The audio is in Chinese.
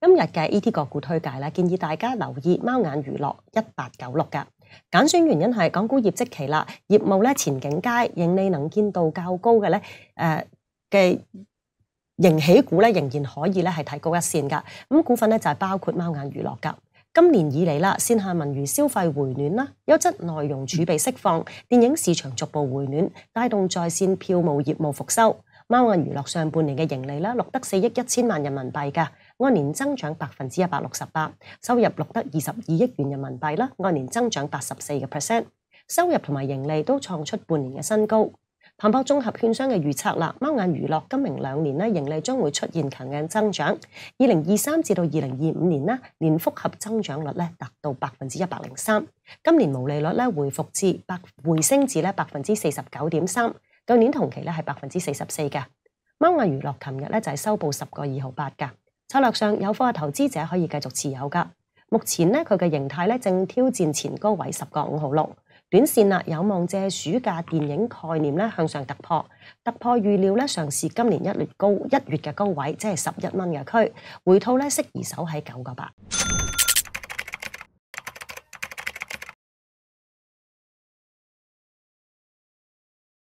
今日嘅 E T 个股推介咧，建议大家留意猫眼娱乐一八九六嘅拣选原因系港股业绩期啦，业务咧前景佳，盈利能见度较高嘅咧，诶嘅盈起股咧仍然可以咧系提高一线噶。咁股份咧就系包括猫眼娱乐噶。今年以嚟啦，线下文娱消费回暖啦，优质内容储备释放，电影市场逐步回暖，带动在线票务业务复苏。猫眼娱乐上半年嘅盈利咧录得四亿一千万人民币噶。按年增長百分之一百六十八，收入錄得二十二億元人民幣啦。按年增長八十四嘅 percent，收入同埋盈利都創出半年嘅新高。彭博綜合券商嘅預測啦，貓眼娛樂今明兩年咧盈利將會出現強硬增長。二零二三至到二零二五年咧，年複合增長率咧達到百分之一百零三。今年毛利率咧回復至百回升至咧百分之四十九點三，去年同期咧係百分之四十四嘅。貓眼娛樂琴日咧就係收報十個二毫八嘅。策略上有货嘅投资者可以继续持有噶。目前咧佢嘅形态咧正挑战前高位十個五毫六，短线啦有望借暑假电影概念咧向上突破，突破预料咧上市今年一月高一月嘅高位，即係十一蚊嘅區，回吐咧适宜守喺九個八。